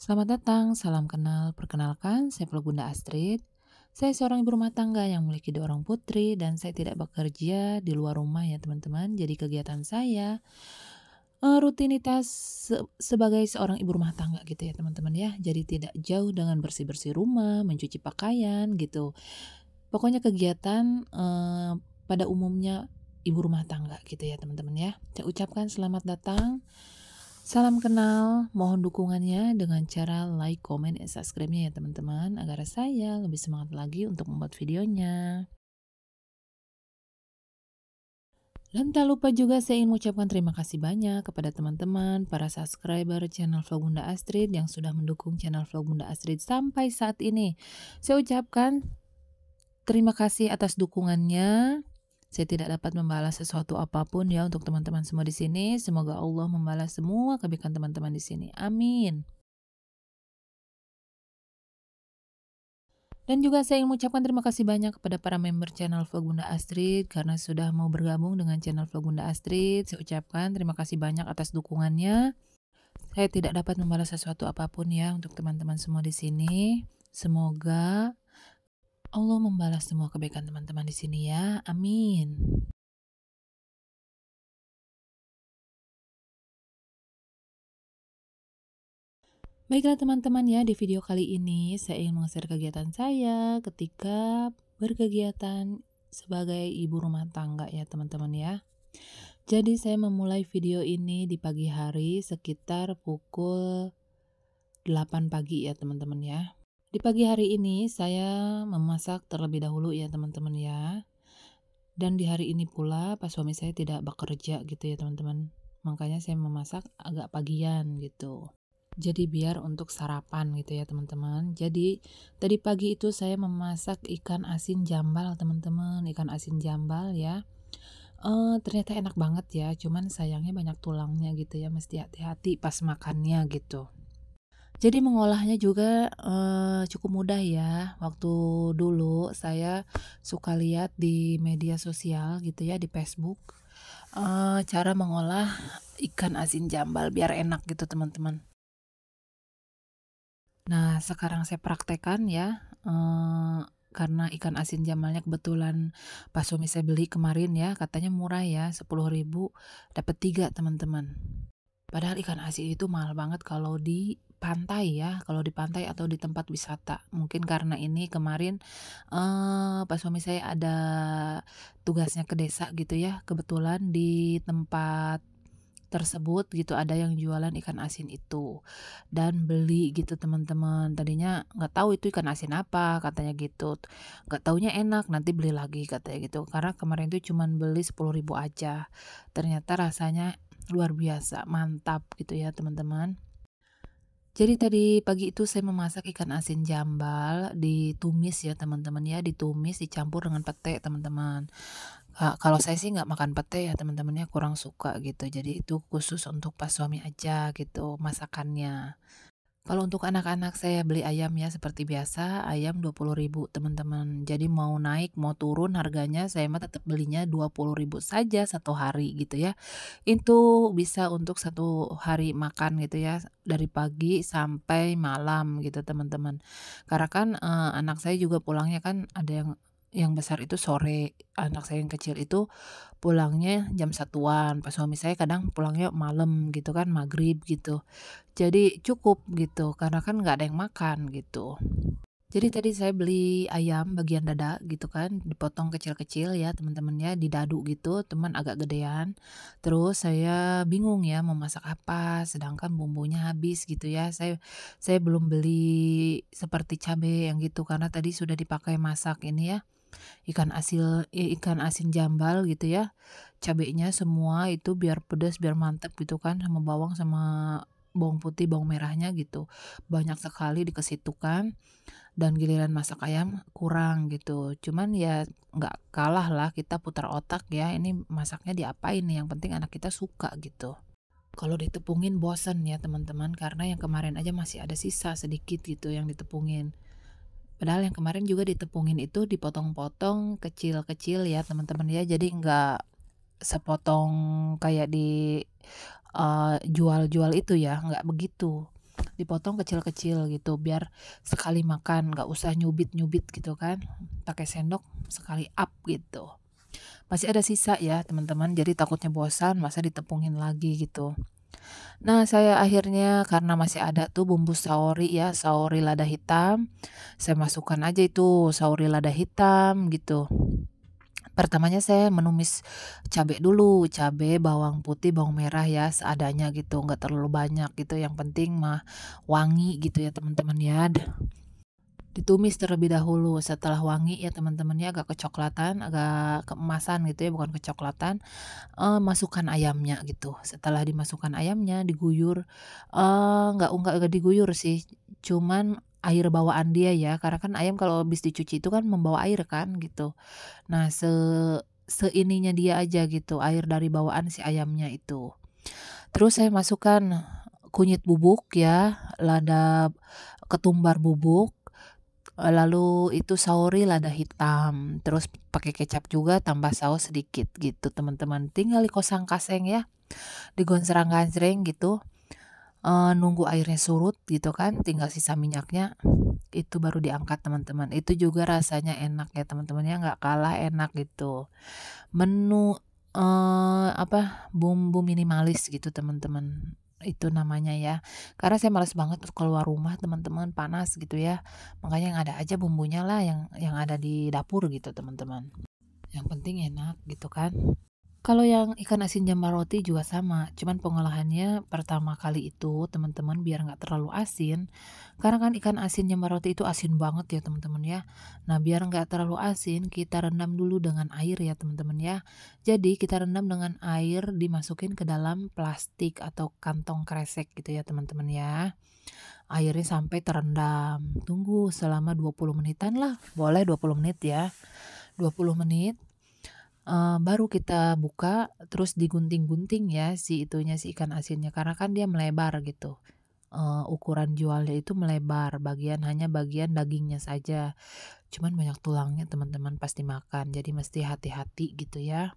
Selamat datang, salam kenal. Perkenalkan, saya Pelgunda Astrid. Saya seorang ibu rumah tangga yang memiliki dua orang putri dan saya tidak bekerja di luar rumah ya teman-teman. Jadi kegiatan saya eh, rutinitas se sebagai seorang ibu rumah tangga gitu ya teman-teman ya. Jadi tidak jauh dengan bersih-bersih rumah, mencuci pakaian gitu. Pokoknya kegiatan eh, pada umumnya ibu rumah tangga gitu ya teman-teman ya. Saya ucapkan selamat datang. Salam kenal, mohon dukungannya dengan cara like, komen, dan subscribe-nya ya teman-teman agar saya lebih semangat lagi untuk membuat videonya. Dan tak lupa juga saya ingin mengucapkan terima kasih banyak kepada teman-teman, para subscriber channel Vlog Bunda Astrid yang sudah mendukung channel Vlog Bunda Astrid sampai saat ini. Saya ucapkan terima kasih atas dukungannya. Saya tidak dapat membalas sesuatu apapun ya untuk teman-teman semua di sini. Semoga Allah membalas semua kebaikan teman-teman di sini. Amin. Dan juga saya ingin mengucapkan terima kasih banyak kepada para member channel Vlog Bunda Astrid karena sudah mau bergabung dengan channel Vlog Bunda Astrid. Saya ucapkan terima kasih banyak atas dukungannya. Saya tidak dapat membalas sesuatu apapun ya untuk teman-teman semua di sini. Semoga Allah membalas semua kebaikan teman-teman di sini ya. Amin. Baiklah teman-teman ya, di video kali ini saya ingin mengeser kegiatan saya ketika berkegiatan sebagai ibu rumah tangga ya teman-teman ya. Jadi saya memulai video ini di pagi hari sekitar pukul 8 pagi ya teman-teman ya. Di pagi hari ini saya memasak terlebih dahulu ya teman-teman ya. Dan di hari ini pula pas suami saya tidak bekerja gitu ya teman-teman. Makanya saya memasak agak pagian gitu. Jadi biar untuk sarapan gitu ya teman-teman. Jadi tadi pagi itu saya memasak ikan asin jambal teman-teman. Ikan asin jambal ya. Uh, ternyata enak banget ya, cuman sayangnya banyak tulangnya gitu ya, mesti hati-hati pas makannya gitu. Jadi mengolahnya juga eh, cukup mudah ya. Waktu dulu saya suka lihat di media sosial gitu ya di Facebook eh, cara mengolah ikan asin jambal biar enak gitu teman-teman. Nah sekarang saya praktekan ya. Eh, karena ikan asin jambalnya kebetulan pas suami saya beli kemarin ya, katanya murah ya, sepuluh ribu dapat tiga teman-teman. Padahal ikan asin itu mahal banget kalau di pantai ya, kalau di pantai atau di tempat wisata. Mungkin karena ini kemarin eh, Pak suami saya ada tugasnya ke desa gitu ya, kebetulan di tempat tersebut gitu ada yang jualan ikan asin itu dan beli gitu teman-teman tadinya nggak tahu itu ikan asin apa katanya gitu nggak taunya enak nanti beli lagi katanya gitu karena kemarin itu cuma beli sepuluh ribu aja ternyata rasanya luar biasa mantap gitu ya teman-teman jadi tadi pagi itu saya memasak ikan asin jambal, ditumis ya teman-teman ya, ditumis dicampur dengan pete teman-teman. Kalau saya sih nggak makan pete ya teman-temannya kurang suka gitu. Jadi itu khusus untuk pas suami aja gitu masakannya. Kalau untuk anak-anak saya beli ayam ya seperti biasa, ayam 20.000 teman-teman. Jadi mau naik mau turun harganya saya mah tetap belinya 20.000 saja satu hari gitu ya. Itu bisa untuk satu hari makan gitu ya dari pagi sampai malam gitu teman-teman. Karena kan eh, anak saya juga pulangnya kan ada yang yang besar itu sore anak saya yang kecil itu pulangnya jam satuan pas suami saya kadang pulangnya malam gitu kan maghrib gitu jadi cukup gitu karena kan nggak ada yang makan gitu jadi tadi saya beli ayam bagian dada gitu kan, dipotong kecil-kecil ya teman-temannya, didadu gitu, teman agak gedean. Terus saya bingung ya mau masak apa, sedangkan bumbunya habis gitu ya. Saya saya belum beli seperti cabai yang gitu karena tadi sudah dipakai masak ini ya ikan asil eh, ikan asin jambal gitu ya cabenya semua itu biar pedas biar mantep gitu kan sama bawang sama bawang putih, bawang merahnya gitu. Banyak sekali dikesitukan dan giliran masak ayam kurang gitu. Cuman ya nggak kalah lah kita putar otak ya. Ini masaknya diapain nih? Yang penting anak kita suka gitu. Kalau ditepungin bosen ya teman-teman karena yang kemarin aja masih ada sisa sedikit gitu yang ditepungin. Padahal yang kemarin juga ditepungin itu dipotong-potong kecil-kecil ya teman-teman ya. Jadi nggak sepotong kayak di jual eh, jual-jual itu ya, nggak begitu. Dipotong kecil-kecil gitu biar sekali makan nggak usah nyubit-nyubit gitu kan. Pakai sendok sekali up gitu. Masih ada sisa ya teman-teman, jadi takutnya bosan masa ditepungin lagi gitu. Nah, saya akhirnya karena masih ada tuh bumbu saori ya, saori lada hitam. Saya masukkan aja itu saori lada hitam gitu. Pertamanya saya menumis cabai dulu, cabai, bawang putih, bawang merah ya seadanya gitu, nggak terlalu banyak gitu. Yang penting mah wangi gitu ya teman-teman ya ditumis terlebih dahulu setelah wangi ya teman-temannya agak kecoklatan agak keemasan gitu ya bukan kecoklatan uh, masukkan ayamnya gitu setelah dimasukkan ayamnya diguyur uh, nggak nggak nggak diguyur sih cuman air bawaan dia ya karena kan ayam kalau habis dicuci itu kan membawa air kan gitu nah se seininya dia aja gitu air dari bawaan si ayamnya itu terus saya masukkan kunyit bubuk ya lada ketumbar bubuk Eh, lalu itu saori lada hitam terus pakai kecap juga tambah saus sedikit gitu teman-teman tinggal di kosong kaseng ya di digonserang gansreng gitu e, nunggu airnya surut gitu kan tinggal sisa minyaknya itu baru diangkat teman-teman itu juga rasanya enak ya teman-teman ya nggak kalah enak gitu menu e, apa bumbu minimalis gitu teman-teman itu namanya ya karena saya males banget keluar rumah teman-teman panas gitu ya makanya yang ada aja bumbunya lah yang yang ada di dapur gitu teman-teman yang penting enak gitu kan kalau yang ikan asin jambal roti juga sama, cuman pengolahannya pertama kali itu teman-teman biar nggak terlalu asin, karena kan ikan asin jambal roti itu asin banget ya teman-teman ya. Nah biar nggak terlalu asin, kita rendam dulu dengan air ya teman-teman ya. Jadi kita rendam dengan air dimasukin ke dalam plastik atau kantong kresek gitu ya teman-teman ya airnya sampai terendam. Tunggu selama 20 menitan lah, boleh 20 menit ya. 20 menit uh, baru kita buka terus digunting-gunting ya si itunya si ikan asinnya karena kan dia melebar gitu uh, ukuran jualnya itu melebar bagian hanya bagian dagingnya saja cuman banyak tulangnya teman-teman pasti makan jadi mesti hati-hati gitu ya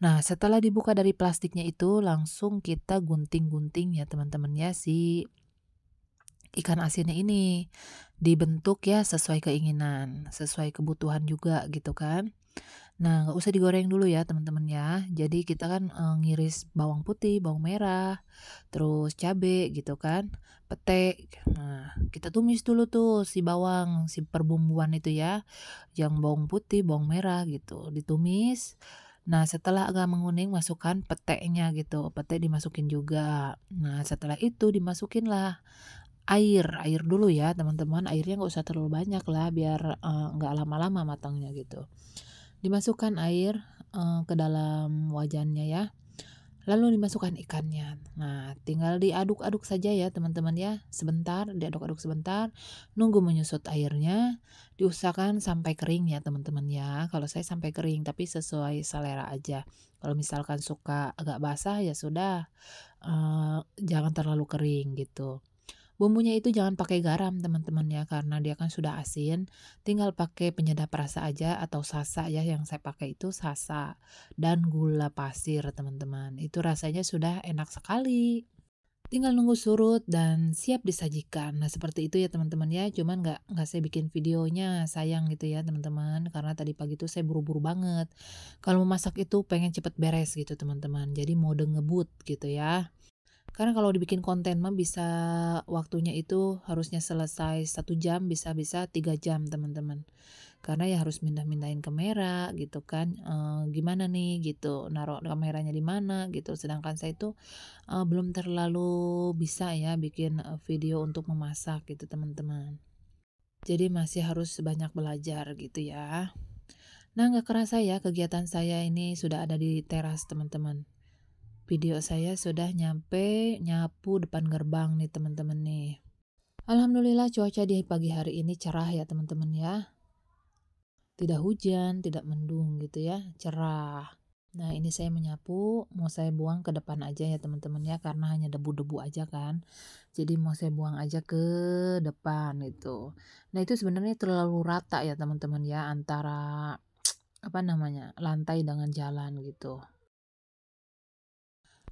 Nah, setelah dibuka dari plastiknya itu, langsung kita gunting-gunting ya teman-teman ya si ikan asinnya ini dibentuk ya sesuai keinginan, sesuai kebutuhan juga gitu kan. Nah, nggak usah digoreng dulu ya, teman-teman ya. Jadi kita kan e, ngiris bawang putih, bawang merah, terus cabe gitu kan, pete. Nah, kita tumis dulu tuh si bawang, si perbumbuan itu ya. Yang bawang putih, bawang merah gitu, ditumis. Nah, setelah agak menguning masukkan peteknya gitu. petek dimasukin juga. Nah, setelah itu dimasukinlah air air dulu ya teman-teman airnya nggak usah terlalu banyak lah biar eh, nggak uh, lama-lama matangnya gitu Dimasukkan air uh, ke dalam wajannya ya. Lalu dimasukkan ikannya. Nah, tinggal diaduk-aduk saja ya teman-teman ya. Sebentar, diaduk-aduk sebentar. Nunggu menyusut airnya. Diusahakan sampai kering ya teman-teman ya. Kalau saya sampai kering, tapi sesuai selera aja. Kalau misalkan suka agak basah ya sudah. Uh, jangan terlalu kering gitu. Bumbunya itu jangan pakai garam teman-teman ya karena dia kan sudah asin. Tinggal pakai penyedap rasa aja atau sasa ya yang saya pakai itu sasa dan gula pasir teman-teman. Itu rasanya sudah enak sekali. Tinggal nunggu surut dan siap disajikan. Nah seperti itu ya teman-teman ya. Cuman nggak nggak saya bikin videonya sayang gitu ya teman-teman. Karena tadi pagi itu saya buru-buru banget. Kalau mau masak itu pengen cepet beres gitu teman-teman. Jadi mode ngebut gitu ya. Karena kalau dibikin konten mah bisa waktunya itu harusnya selesai satu jam bisa-bisa tiga jam teman-teman. Karena ya harus mindah-mindahin kamera gitu kan. E, gimana nih gitu naruh kameranya di mana gitu. Sedangkan saya itu e, eh, belum terlalu bisa ya bikin eh, video untuk memasak gitu teman-teman. Jadi masih harus banyak belajar gitu ya. Nah, nggak kerasa ya kegiatan saya ini sudah ada di teras teman-teman video saya sudah nyampe nyapu depan gerbang nih teman-teman nih. Alhamdulillah cuaca di pagi hari ini cerah ya teman-teman ya. Tidak hujan, tidak mendung gitu ya, cerah. Nah ini saya menyapu, mau saya buang ke depan aja ya teman-teman ya, karena hanya debu-debu aja kan. Jadi mau saya buang aja ke depan gitu. Nah itu sebenarnya terlalu rata ya teman-teman ya, antara apa namanya, lantai dengan jalan gitu.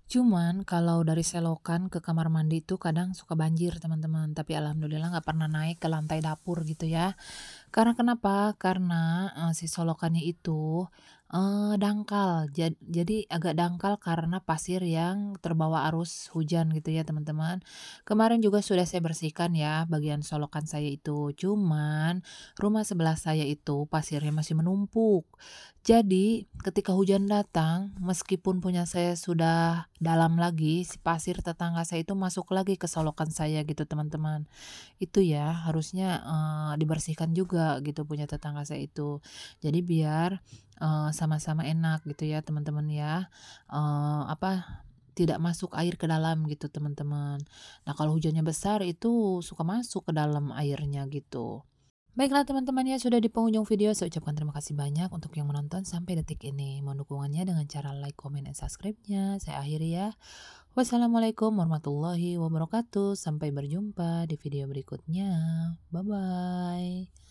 Cuman kalau dari selokan ke kamar mandi itu kadang suka banjir teman-teman. Tapi alhamdulillah nggak pernah naik ke lantai dapur gitu ya. Karena kenapa? Karena uh, si selokannya itu uh, dangkal. Jadi, jadi agak dangkal karena pasir yang terbawa arus hujan gitu ya teman-teman. Kemarin juga sudah saya bersihkan ya bagian selokan saya itu. Cuman rumah sebelah saya itu pasirnya masih menumpuk. Jadi, ketika hujan datang, meskipun punya saya sudah dalam lagi, si pasir tetangga saya itu masuk lagi ke solokan saya gitu, teman-teman. Itu ya, harusnya uh, dibersihkan juga gitu punya tetangga saya itu. Jadi biar sama eh, sama-sama enak gitu ya, teman-teman ya. Uh, apa tidak masuk air ke dalam gitu teman-teman. Nah kalau hujannya besar itu suka masuk ke dalam airnya gitu. Baiklah teman-teman ya, sudah di penghujung video. Saya ucapkan terima kasih banyak untuk yang menonton sampai detik ini. Mohon dukungannya dengan cara like, comment, dan subscribe-nya. Saya akhiri ya. Wassalamualaikum warahmatullahi wabarakatuh. Sampai berjumpa di video berikutnya. Bye-bye.